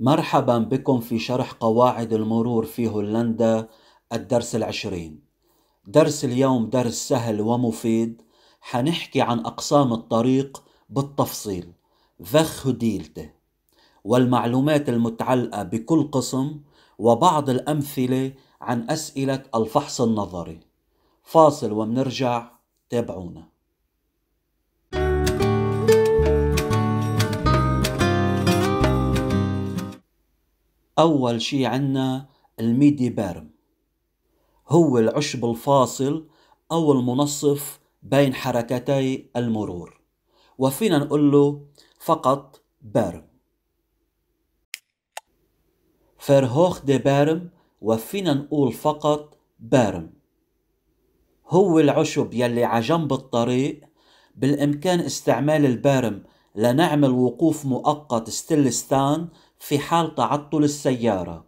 مرحبا بكم في شرح قواعد المرور في هولندا الدرس العشرين درس اليوم درس سهل ومفيد حنحكي عن أقسام الطريق بالتفصيل ديلته والمعلومات المتعلقة بكل قسم وبعض الأمثلة عن أسئلة الفحص النظري فاصل ومنرجع تابعونا أول شي عنا الميدي بارم هو العشب الفاصل أو المنصف بين حركتي المرور وفينا نقول له فقط بارم فرهوخ دي بارم وفينا نقول فقط بارم هو العشب يلي عجنب الطريق بالإمكان استعمال البارم لنعمل وقوف مؤقت ستيل ستان في حال تعطل السيارة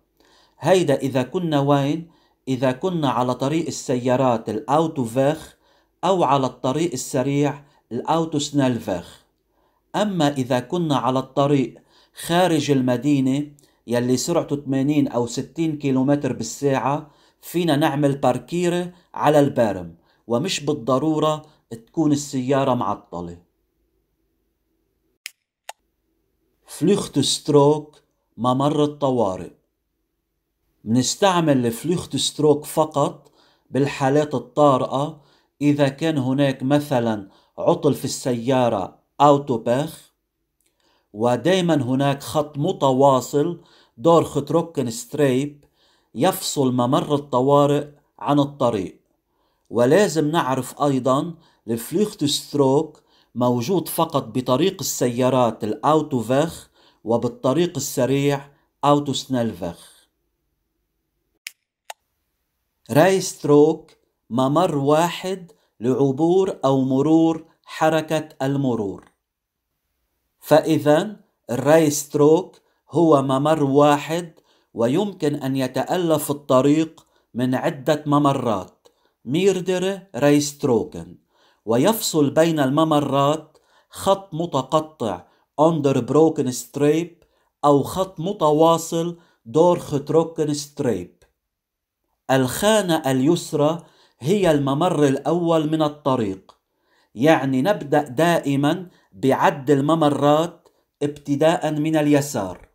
هيدا إذا كنا وين؟ إذا كنا على طريق السيارات الأوتو فيخ أو على الطريق السريع الأوتو سنال فيخ أما إذا كنا على الطريق خارج المدينة يلي سرعته 80 أو 60 كيلومتر بالساعة فينا نعمل باركيرة على البارم ومش بالضرورة تكون السيارة معطلة فلوخت ستروك ممر الطوارئ بنستعمل الفلوخت ستروك فقط بالحالات الطارئة إذا كان هناك مثلا عطل في السيارة أوتو باخ ودايما هناك خط متواصل دور خطروكن ستريب يفصل ممر الطوارئ عن الطريق ولازم نعرف أيضا الفلوخت ستروك موجود فقط بطريق السيارات الأوتوفاخ وبالطريق السريع أوتوسنلفخ راي ستروك ممر واحد لعبور أو مرور حركة المرور فإذا الراي ستروك هو ممر واحد ويمكن أن يتألف الطريق من عدة ممرات ميردر راي ستروكن ويفصل بين الممرات خط متقطع under broken streep أو خط متواصل doorgetrokken streep الخانة اليسرى هي الممر الأول من الطريق يعني نبدأ دائما بعد الممرات ابتداء من اليسار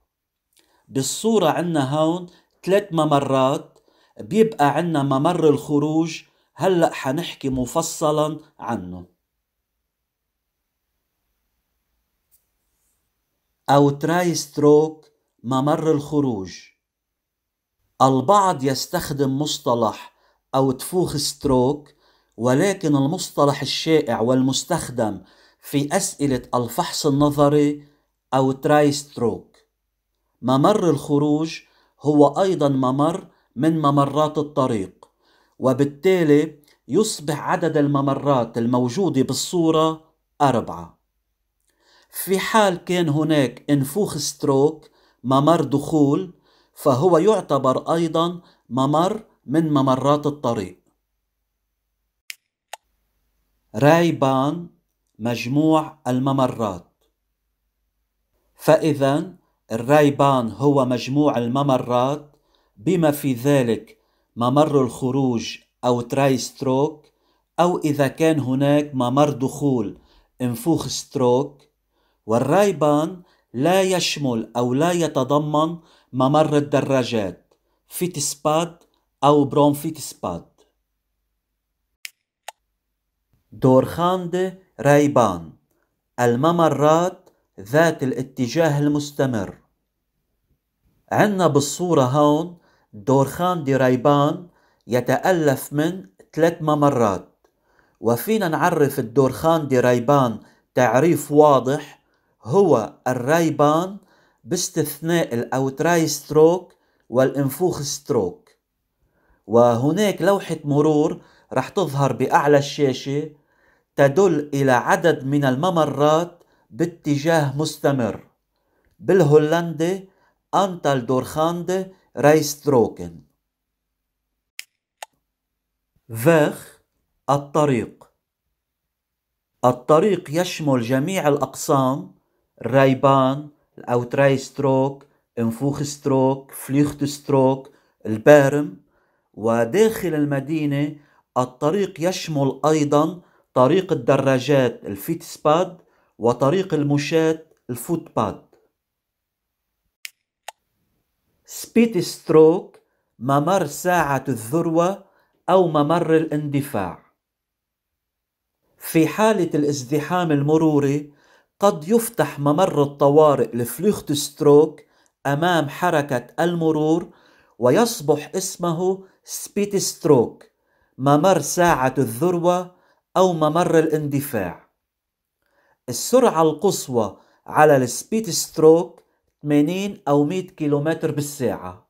بالصورة عنا هون ثلاث ممرات بيبقى عنا ممر الخروج هلأ حنحكي مفصلا عنه أو تراي ستروك ممر الخروج البعض يستخدم مصطلح أو تفوخ ستروك ولكن المصطلح الشائع والمستخدم في أسئلة الفحص النظري أو تراي ستروك ممر الخروج هو أيضا ممر من ممرات الطريق وبالتالي يصبح عدد الممرات الموجودة بالصورة أربعة في حال كان هناك انفوخ ستروك ممر دخول فهو يعتبر أيضا ممر من ممرات الطريق رايبان مجموع الممرات فإذا الرايبان هو مجموع الممرات بما في ذلك ممر الخروج أو تراي ستروك أو إذا كان هناك ممر دخول انفوخ ستروك والرايبان لا يشمل أو لا يتضمن ممر الدراجات فيتسباد أو برونفيتسباد دورخاند رايبان الممرات ذات الاتجاه المستمر عندنا بالصورة هون دورخان رايبان يتألف من ثلاث ممرات وفينا نعرف الدورخان رايبان تعريف واضح هو الرايبان باستثناء الأوتراي ستروك والإنفوخ ستروك وهناك لوحة مرور رح تظهر بأعلى الشاشة تدل إلى عدد من الممرات باتجاه مستمر بالهولندي أنتال دورخاند رايستروكن فاخ الطريق الطريق يشمل جميع الأقسام الرايبان الاوتراي ستروك انفوخ ستروك فليخت ستروك البارم وداخل المدينة الطريق يشمل أيضا طريق الدراجات الفيتسباد وطريق المشاة الفوتباد سبيت ستروك ممر ساعة الذروة أو ممر الاندفاع في حالة الازدحام المروري قد يفتح ممر الطوارئ لفلوخت ستروك أمام حركة المرور ويصبح اسمه سبيت ستروك ممر ساعة الذروة أو ممر الاندفاع السرعة القصوى على السبيت ستروك 80 أو 100 كيلومتر بالساعة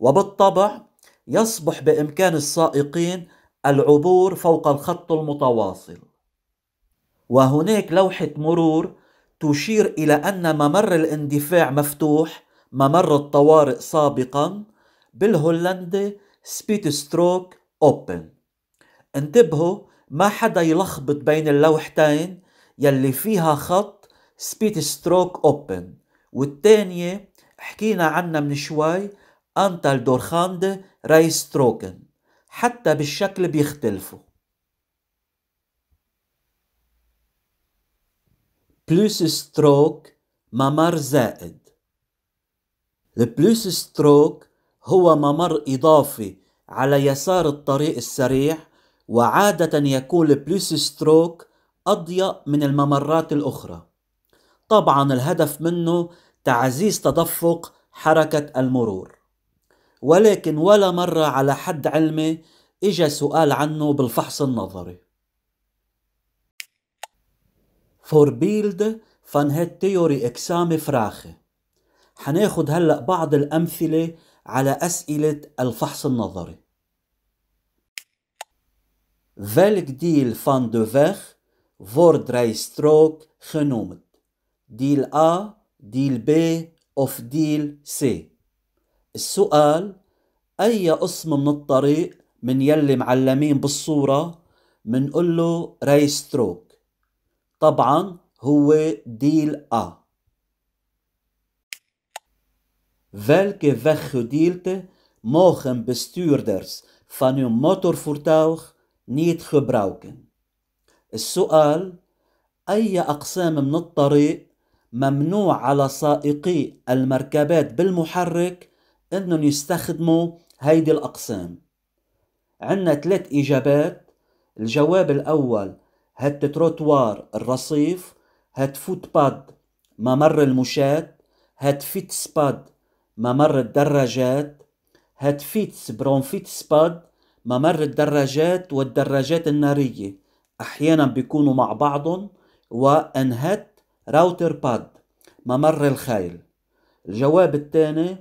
وبالطبع يصبح بإمكان السائقين العبور فوق الخط المتواصل وهناك لوحة مرور تشير إلى أن ممر الاندفاع مفتوح ممر الطوارئ سابقا بالهولندي سبيتستروك أوبن انتبهوا ما حدا يلخبط بين اللوحتين يلي فيها خط سبيتستروك أوبن والتانية حكينا عنها من شوي أنتل دورخاند رايستروكن حتى بالشكل بيختلفوا بلوس ستروك ممر زائد البلوس ستروك هو ممر إضافي على يسار الطريق السريع وعادة يكون البلوس ستروك أضيق من الممرات الأخرى طبعا الهدف منه تعزيز تدفق حركة المرور ولكن ولا مرة على حد علمي إجا سؤال عنه بالفحص النظري فوربيلد فان هالتيوري اكسامي فراخي حناخد هلأ بعض الأمثلة على أسئلة الفحص النظري فالك ديل فان دو فيخ فور دراي ستروك خنومت ديل A ديل B أوف ديل C السؤال أي قسم من الطريق من يلي معلمين بالصورة منقول له راي ستروك طبعا هو ديل أ Welke weggedeelte mogen bestuurders van hun motorvoertuig niet gebruiken? السؤال أي أقسام من الطريق ممنوع على سائقي المركبات بالمحرك أنهم يستخدموا هيدي الأقسام عندنا ثلاث إجابات الجواب الأول هات تروتوار الرصيف هات فوت باد ممر المشاة هات فيتس باد ممر الدراجات هات فيتس برونفيتس باد ممر الدراجات والدراجات النارية أحيانا بيكونوا مع بعضهم وأنهت راوتر باد ممر الخيل الجواب الثاني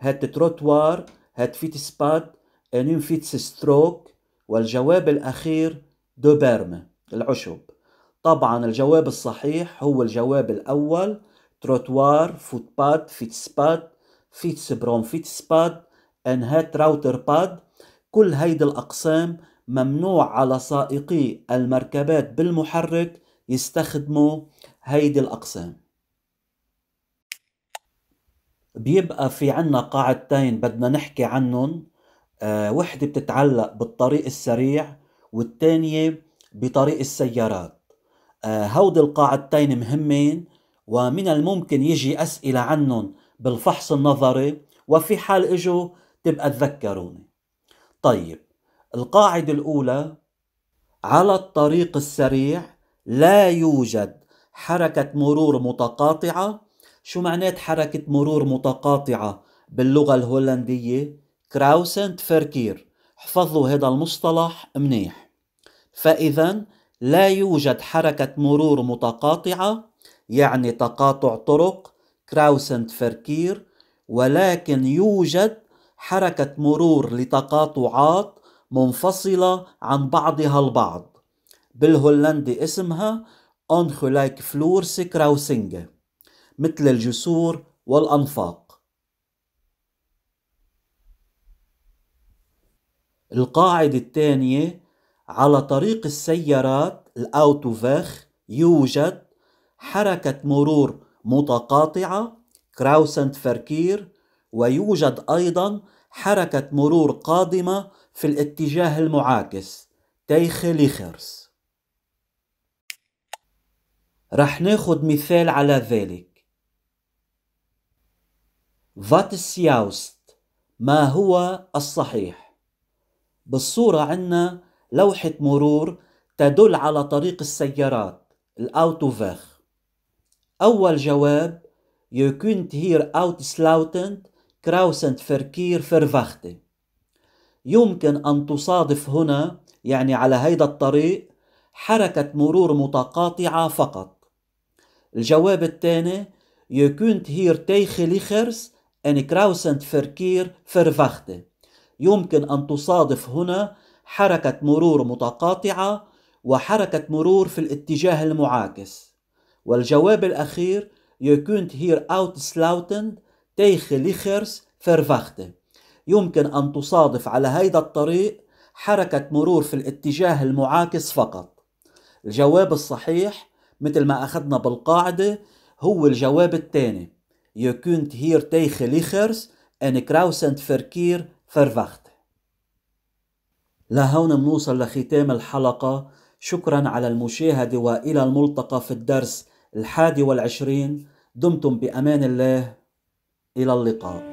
هات تروتوار هات فيت سباد انين فيت ستروك والجواب الأخير دو بيرمه العشب طبعا الجواب الصحيح هو الجواب الأول تروتوار فوتباد فيتسباد فيتسبرون فيتسباد انهات راوتر باد كل هيدي الأقسام ممنوع على سائقي المركبات بالمحرك يستخدموا هيدي الأقسام بيبقى في عنا قاعدتين بدنا نحكي عنهم آه وحدة بتتعلق بالطريق السريع والتانية بطريق السيارات آه، هود القاعدتين مهمين ومن الممكن يجي أسئلة عنهم بالفحص النظري وفي حال إجوا تبقى تذكروني طيب القاعدة الأولى على الطريق السريع لا يوجد حركة مرور متقاطعة شو معنات حركة مرور متقاطعة باللغة الهولندية كراوسنت فركير احفظوا هذا المصطلح منيح فإذا لا يوجد حركة مرور متقاطعة يعني تقاطع طرق كراوسنت فركير ولكن يوجد حركة مرور لتقاطعات منفصلة عن بعضها البعض بالهولندي اسمها أونخلايك فلورس كراوسينج مثل الجسور والأنفاق القاعدة الثانية على طريق السيارات الأوتوفاخ يوجد حركة مرور متقاطعة كراوسنت فركير ويوجد أيضا حركة مرور قادمة في الاتجاه المعاكس تيخ ليخرس رح ناخد مثال على ذلك فاتسياوست ما هو الصحيح بالصورة عنا لوحة مرور تدل على طريق السيارات الأوتو الأوتوفيغ أول جواب Je هير أوت uitsluitend kruisend فركير verwachten. يمكن أن تصادف هنا يعني على هيدا الطريق حركة مرور متقاطعة فقط. الجواب الثاني Je هير hier tegenliggers ان kruisend فركير verwachten. يمكن أن تصادف هنا حركة مرور متقاطعة وحركة مرور في الاتجاه المعاكس والجواب الأخير يكونت هير أوت سلاوتند تيخ ليخرس فرفخته يمكن أن تصادف على هيدا الطريق حركة مرور في الاتجاه المعاكس فقط الجواب الصحيح مثل ما أخذنا بالقاعدة هو الجواب الثاني يكونت هير تيخ tegen ان كراوسند فركير krausend لهون منوصل لختام الحلقة شكرا على المشاهدة وإلى الملتقى في الدرس الحادي والعشرين دمتم بأمان الله إلى اللقاء